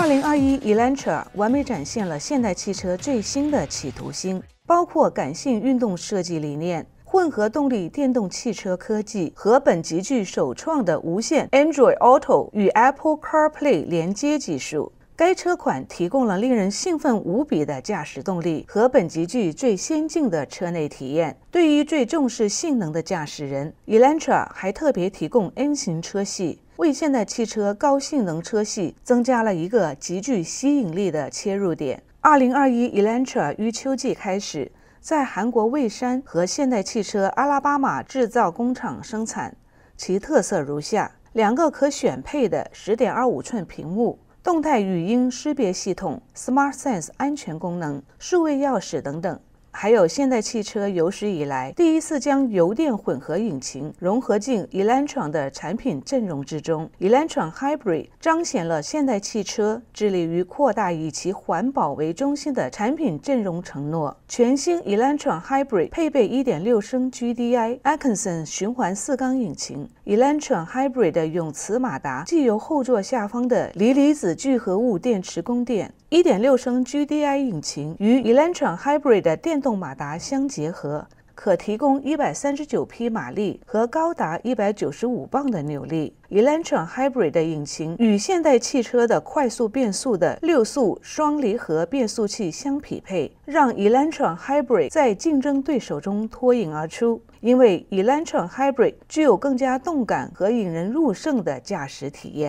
二零二一 Elantra 完美展现了现代汽车最新的企图心，包括感性运动设计理念、混合动力电动汽车科技和本极具首创的无线 Android Auto 与 Apple CarPlay 连接技术。该车款提供了令人兴奋无比的驾驶动力和本田极具最先进的车内体验。对于最重视性能的驾驶人，Elantra 还特别提供 N 型车系。为现代汽车高性能车系增加了一个极具吸引力的切入点。2021 Elantra 于秋季开始在韩国蔚山和现代汽车阿拉巴马制造工厂生产，其特色如下：两个可选配的10.25寸屏幕、动态语音识别系统、SmartSense 安全功能、数位钥匙等等。还有现代汽车有史以来第一次将油电混合引擎融合进 Elantra 的产品阵容之中，Elantra Hybrid 彰显了现代汽车致力于扩大以其环保为中心的产品阵容承诺。全新 Elantra Hybrid 配备1.6升 GDI Atkinson 循环四缸引擎，Elantra Hybrid 的永磁马达既由后座下方的锂离子聚合物电池供电。1.6升 GDI 引擎与 Elantra Hybrid 的电动马达相结合，可提供139匹马力和高达195磅的扭力。Elantra Hybrid 的引擎与现代汽车的快速变速的六速双离合变速器相匹配，让 Elantra Hybrid 在竞争对手中脱颖而出，因为 Elantra Hybrid 具有更加动感和引人入胜的驾驶体验。